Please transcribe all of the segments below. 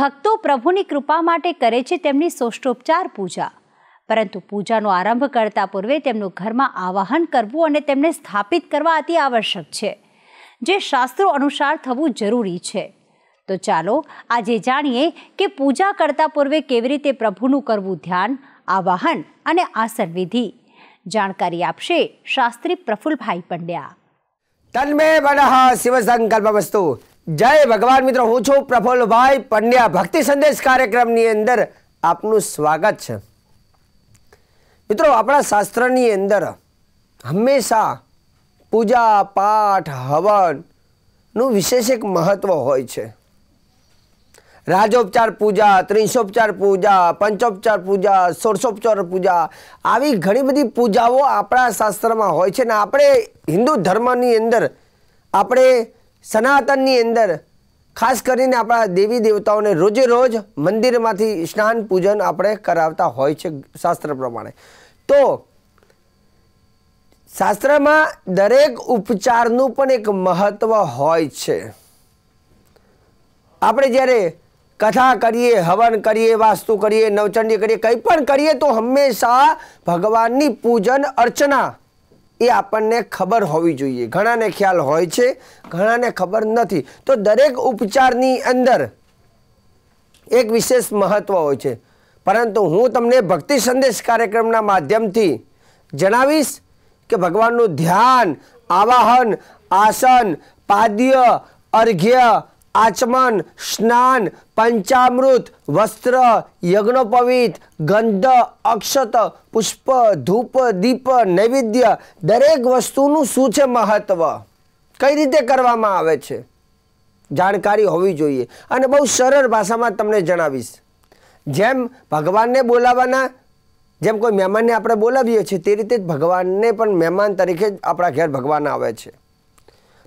ભક્તો પ્રભુની કૃપા માટે કરે છે તેમની સોષ્ટોપચાર પૂજા પરંતુ પૂજાનો આરંભ કરતા પૂર્વે તેમનું ઘરમાં આવાહન કરવું અને તેમને સ્થાપિત કરવા અતિ આવશ્યક છે જે શાસ્ત્રો અનુસાર થવું જરૂરી છે તો ચાલો આજે જાણીએ કે પૂજા કરતા પૂર્વે કેવી રીતે પ્રભુનું કરવું ધ્યાન આવાહન અને આસન વિધિ જાણકારી આપશે શાસ્ત્રી પ્રફુલભાઈ પંડ્યા તન્મે મનઃ શિવ સંકલ્પ વસ્તુ જય ભગવાન મિત્રો હું છું પ્રફુલ્લભાઈ પંડ્યા ભક્તિ સંદેશ કાર્યક્રમની અંદર આપનું સ્વાગત છે મિત્રો આપણા શાસ્ત્રની અંદર હંમેશા પૂજા પાઠ હવનનું વિશેષ એક મહત્ત્વ હોય છે રાજોપચાર પૂજા ત્રીસોપચાર પૂજા પંચોપચાર પૂજા સોળસોપચાર પૂજા આવી ઘણી બધી પૂજાઓ આપણા શાસ્ત્રમાં હોય છે ને આપણે હિન્દુ ધર્મની અંદર આપણે સનાતનની અંદર ખાસ કરીને આપણા દેવી દેવતાઓને રોજે રોજ મંદિરમાંથી સ્નાન પૂજન આપણે કરાવતા હોય છે શાસ્ત્ર પ્રમાણે તો શાસ્ત્રમાં દરેક ઉપચારનું પણ એક મહત્ત્વ હોય છે આપણે જ્યારે કથા કરીએ હવન કરીએ વાસ્તુ કરીએ નવચંડી કરીએ કંઈ પણ કરીએ તો હંમેશા ભગવાનની પૂજન અર્ચના એ આપણને ખબર હોવી જોઈએ ઘણાને ખ્યાલ હોય છે ઘણાને ખબર નથી તો દરેક ઉપચારની અંદર એક વિશેષ મહત્ત્વ હોય છે પરંતુ હું તમને ભક્તિ સંદેશ કાર્યક્રમના માધ્યમથી જણાવીશ કે ભગવાનનું ધ્યાન આવાહન આસન પાદ્ય અર્ઘ્ય આચમન સ્નાન પંચામૃત વસ્ત્ર યજ્ઞોપવિત ગંધ અક્ષત પુષ્પ ધૂપ દીપ નૈવેદ્ય દરેક વસ્તુનું શું છે મહત્વ કઈ રીતે કરવામાં આવે છે જાણકારી હોવી જોઈએ અને બહુ સરળ ભાષામાં તમને જણાવીશ જેમ ભગવાનને બોલાવવાના જેમ કોઈ મહેમાનને આપણે બોલાવીએ છીએ તે રીતે જ ભગવાનને પણ મહેમાન તરીકે જ આપણા ઘેર ભગવાન આવે છે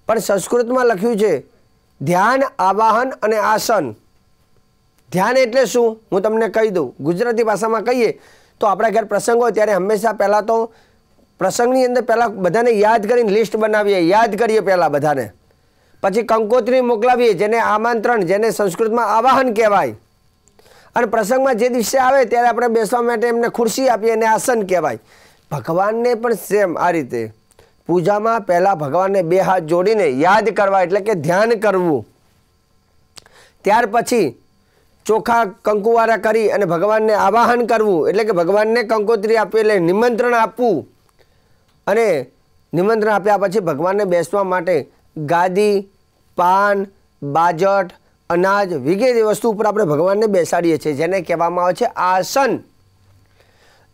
પણ સંસ્કૃતમાં લખ્યું છે ધ્યાન આવાહન અને આસન ધ્યાન એટલે શું હું તમને કહી દઉં ગુજરાતી ભાષામાં કહીએ તો આપણા ઘેર પ્રસંગ હોય ત્યારે હંમેશા પહેલાં તો પ્રસંગની અંદર પહેલાં બધાને યાદ કરીને લિસ્ટ બનાવીએ યાદ કરીએ પહેલાં બધાને પછી કંકોત્રી મોકલાવીએ જેને આમંત્રણ જેને સંસ્કૃતમાં આવાહન કહેવાય અને પ્રસંગમાં જે દિવસે આવે ત્યારે આપણે બેસવા માટે એમને ખુરશી આપીએ અને આસન કહેવાય ભગવાનને પણ સેમ આ રીતે પૂજામાં પહેલાં ભગવાનને બે હાથ જોડીને યાદ કરવા એટલે કે ધ્યાન કરવું ત્યાર પછી ચોખા કંકુવારા કરી અને ભગવાનને આવાહન કરવું એટલે કે ભગવાનને કંકોત્રી આપવી એટલે નિમંત્રણ આપવું અને નિમંત્રણ આપ્યા પછી ભગવાનને બેસવા માટે ગાદી પાન બાજટ અનાજ વગેરે વસ્તુ ઉપર આપણે ભગવાનને બેસાડીએ છીએ જેને કહેવામાં આવે છે આસન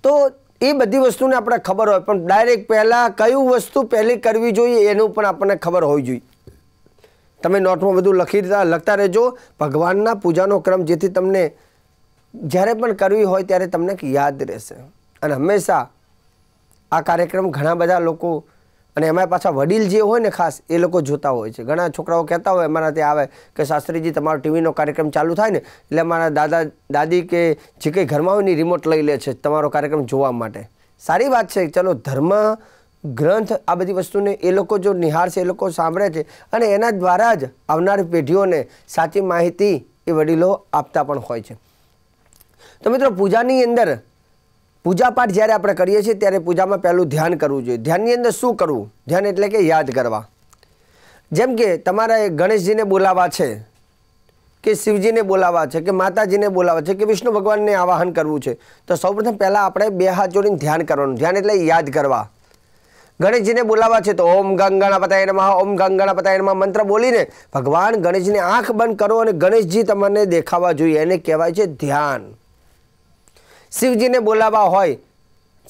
તો એ બધી વસ્તુને આપણે ખબર હોય પણ ડાયરેક્ટ પહેલાં કયું વસ્તુ પહેલી કરવી જોઈએ એનું પણ આપણને ખબર હોવી જોઈએ તમે નોટમાં બધું લખી લખતા રહેજો ભગવાનના પૂજાનો ક્રમ જેથી તમને જ્યારે પણ કરવી હોય ત્યારે તમને યાદ રહેશે અને હંમેશા આ કાર્યક્રમ ઘણા બધા લોકો અને એમાં પાછા વડીલ જે હોય ને ખાસ એ લોકો જોતા હોય છે ઘણા છોકરાઓ કહેતા હોય અમારા ત્યાં આવે કે શાસ્ત્રીજી તમારો ટીવીનો કાર્યક્રમ ચાલુ થાય ને એટલે અમારા દાદા દાદી કે જે કંઈ ઘરમાં હોય ને રિમોટ લઈ લે છે તમારો કાર્યક્રમ જોવા માટે સારી વાત છે ચલો ધર્મ ગ્રંથ આ બધી વસ્તુને એ લોકો જો નિહાળશે એ લોકો સાંભળે છે અને એના દ્વારા જ આવનારી પેઢીઓને સાચી માહિતી એ વડીલો આપતા પણ હોય છે તો મિત્રો પૂજાની અંદર પૂજાપાઠ જ્યારે આપણે કરીએ છીએ ત્યારે પૂજામાં પહેલું ધ્યાન કરવું જોઈએ ધ્યાનની અંદર શું કરવું ધ્યાન એટલે કે યાદ કરવા જેમ કે તમારે ગણેશજીને બોલાવવા છે કે શિવજીને બોલાવવા છે કે માતાજીને બોલાવા છે કે વિષ્ણુ ભગવાનને આવાહન કરવું છે તો સૌપ્રથમ પહેલાં આપણે બે હાથ જોડીને ધ્યાન કરવાનું ધ્યાન એટલે યાદ કરવા ગણેશજીને બોલાવવા છે તો ઓમ ગંગ પતા એનામાં ઓમ ગંગ પતા નમઃ મંત્ર બોલીને ભગવાન ગણેશજીને આંખ બંધ કરો અને ગણેશજી તમને દેખાવા જોઈએ એને કહેવાય છે ધ્યાન શિવજીને બોલાવવા હોય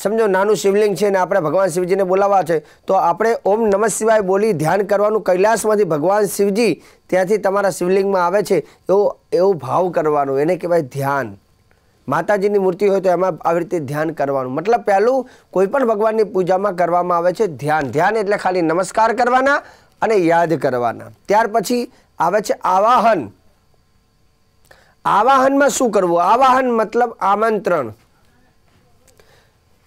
સમજો નાનું શિવલિંગ છે ને આપણે ભગવાન શિવજીને બોલાવવા છે તો આપણે ઓમ નમઃ શિવાય બોલી ધ્યાન કરવાનું કૈલાસમાંથી ભગવાન શિવજી ત્યાંથી તમારા શિવલિંગમાં આવે છે એવો એવો ભાવ કરવાનો એને કહેવાય ધ્યાન માતાજીની મૂર્તિ હોય તો એમાં આવી રીતે ધ્યાન કરવાનું મતલબ પહેલું કોઈપણ ભગવાનની પૂજામાં કરવામાં આવે છે ધ્યાન ધ્યાન એટલે ખાલી નમસ્કાર કરવાના અને યાદ કરવાના ત્યાર પછી આવે છે આવાહન આવાહનમાં શું કરવું આવાહન મતલબ આમંત્રણ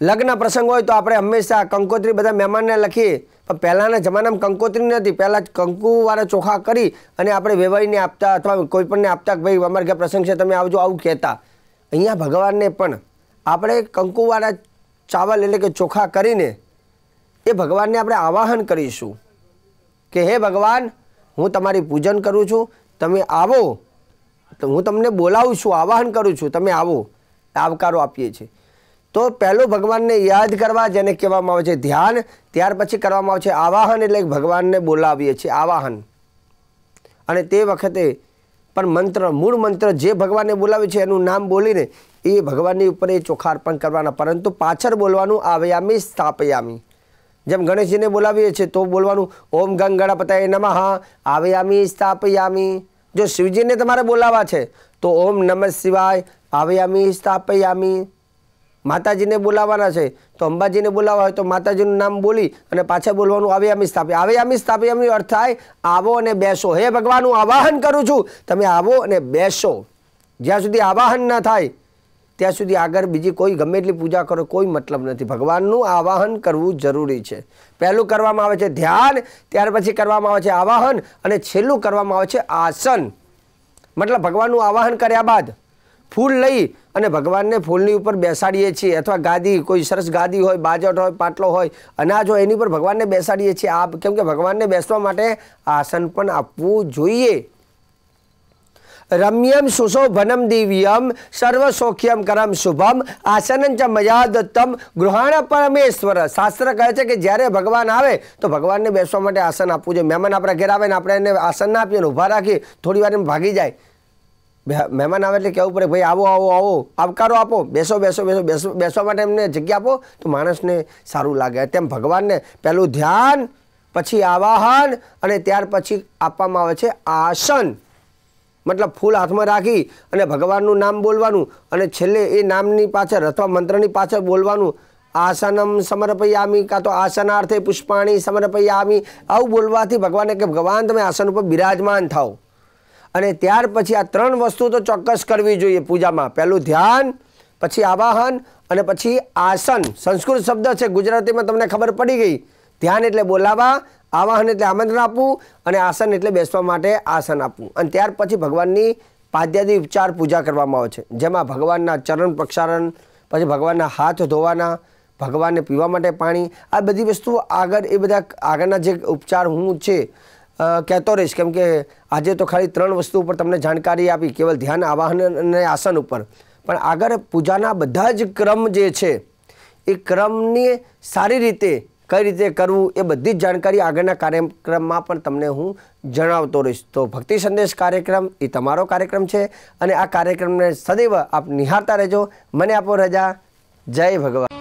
લગ્ન પ્રસંગ હોય તો આપણે હંમેશા કંકોત્રી બધા મહેમાનને લખીએ પણ પહેલાંના જમાનામાં કંકોત્રી નથી પહેલાં કંકુવાળા ચોખા કરી અને આપણે વેવાઈને આપતા અથવા કોઈપણને આપતા કે ભાઈ અમારે ક્યાં પ્રસંગ છે તમે આવજો આવું કહેતા અહીંયા ભગવાનને પણ આપણે કંકુવાળા ચાવલ એટલે કે ચોખા કરીને એ ભગવાનને આપણે આવાહન કરીશું કે હે ભગવાન હું તમારી પૂજન કરું છું તમે આવો તો હું તમને બોલાવું છું આવાહન કરું છું તમે આવો આવકારો આપીએ છીએ તો પહેલું ભગવાનને યાદ કરવા જેને કહેવામાં આવે છે ધ્યાન ત્યાર પછી કરવામાં આવે છે આવાહન એટલે ભગવાનને બોલાવીએ છીએ આવાહન અને તે વખતે પણ મંત્ર મૂળ મંત્ર જે ભગવાનને બોલાવે છે એનું નામ બોલીને એ ભગવાનની ઉપર એ ચોખા અર્પણ કરવાના પરંતુ પાછળ બોલવાનું આવ્યામી સ્થાપયામી જેમ ગણેશજીને બોલાવીએ છીએ તો બોલવાનું ઓમ ગંગ ગણપતાય નમઃ આવ્યામી સ્થાપયામી જો શિવજીને તમારે બોલાવવા છે તો ઓમ નમ શિવાય આવ્યામી સ્થાપયામી માતાજીને બોલાવવાના છે તો અંબાજીને બોલાવવા હોય તો માતાજીનું નામ બોલી અને પાછા બોલવાનું આવ્યામી સ્થાપી આવ્યામી સ્થાપે એમની અર્થ થાય આવો અને બેસો હે ભગવાન હું આવાહન કરું છું તમે આવો અને બેસો જ્યાં સુધી આવાહન ન થાય ત્યાં સુધી આગળ બીજી કોઈ ગમે એટલી પૂજા કરો કોઈ મતલબ નથી ભગવાનનું આવાહન કરવું જરૂરી છે પહેલું કરવામાં આવે છે ધ્યાન ત્યાર પછી કરવામાં આવે છે આવાહન અને છેલ્લું કરવામાં આવે છે આસન મતલબ ભગવાનનું આવાહન કર્યા બાદ ફૂલ લઈ અને ભગવાનને ફૂલની ઉપર બેસાડીએ છીએ અથવા ગાદી કોઈ સરસ ગાદી હોય બાજટ હોય પાટલો હોય અનાજ હોય એની પર ભગવાનને બેસાડીએ છીએ આ કેમ કે ભગવાનને બેસવા માટે આસન પણ આપવું જોઈએ रम्यम सुशोभनम दिव्यम સૌખ્યમ કરમ શુભમ આસનન ચ મજાદત્તમ ગૃહાણ પરમેશ્વર શાસ્ત્ર કહે છે કે જ્યારે ભગવાન આવે તો ભગવાનને બેસવા માટે આસન આપવું જોઈએ મહેમાન આપણા ઘેર આવે ને આપણે એને આસન ના આપીએ ને ઊભા રાખીએ થોડી વાર એમ ભાગી જાય મહેમાન આવે એટલે કહેવું પડે ભાઈ આવો આવો આવો આવકારો આપો બેસો બેસો બેસો બેસો બેસવા માટે એમને જગ્યા આપો તો માણસને સારું લાગે તેમ ભગવાનને પહેલું ધ્યાન પછી આવાહન અને ત્યાર પછી આપવામાં આવે છે આસન મતલબ ફૂલ હાથમાં રાખી અને ભગવાનનું નામ બોલવાનું અને છેલ્લે એ નામની પાછળ અથવા મંત્રની પાછળ બોલવાનું આસનમ સમર્પયામી કાં તો આસનાર્થે પુષ્પાણી સમર્પયામી આવું બોલવાથી ભગવાને કે ભગવાન તમે આસન ઉપર બિરાજમાન થાઓ અને ત્યાર પછી આ ત્રણ વસ્તુ તો ચોક્કસ કરવી જોઈએ પૂજામાં પહેલું ધ્યાન પછી આવાહન અને પછી આસન સંસ્કૃત શબ્દ છે ગુજરાતીમાં તમને ખબર પડી ગઈ ધ્યાન એટલે બોલાવા આવાહન એટલે આમંત્રણ આપવું અને આસન એટલે બેસવા માટે આસન આપવું અને ત્યાર પછી ભગવાનની પાદ્યાદી ઉપચાર પૂજા કરવામાં આવે છે જેમાં ભગવાનના ચરણ પ્રક્ષારણ પછી ભગવાનના હાથ ધોવાના ભગવાનને પીવા માટે પાણી આ બધી વસ્તુઓ આગળ એ બધા આગળના જે ઉપચાર હું છે કહેતો રહીશ કેમ કે આજે તો ખાલી ત્રણ વસ્તુ ઉપર તમને જાણકારી આપી કેવલ ધ્યાન આવાહન અને આસન ઉપર પણ આગળ પૂજાના બધા જ ક્રમ જે છે એ ક્રમને સારી રીતે કઈ રીતે કરવું એ બધી જ જાણકારી આગળના કાર્યક્રમમાં પણ તમને હું જણાવતો રહીશ તો ભક્તિ સંદેશ કાર્યક્રમ એ તમારો કાર્યક્રમ છે અને આ કાર્યક્રમને સદૈવ આપ નિહાળતા રહેજો મને આપો રજા જય ભગવાન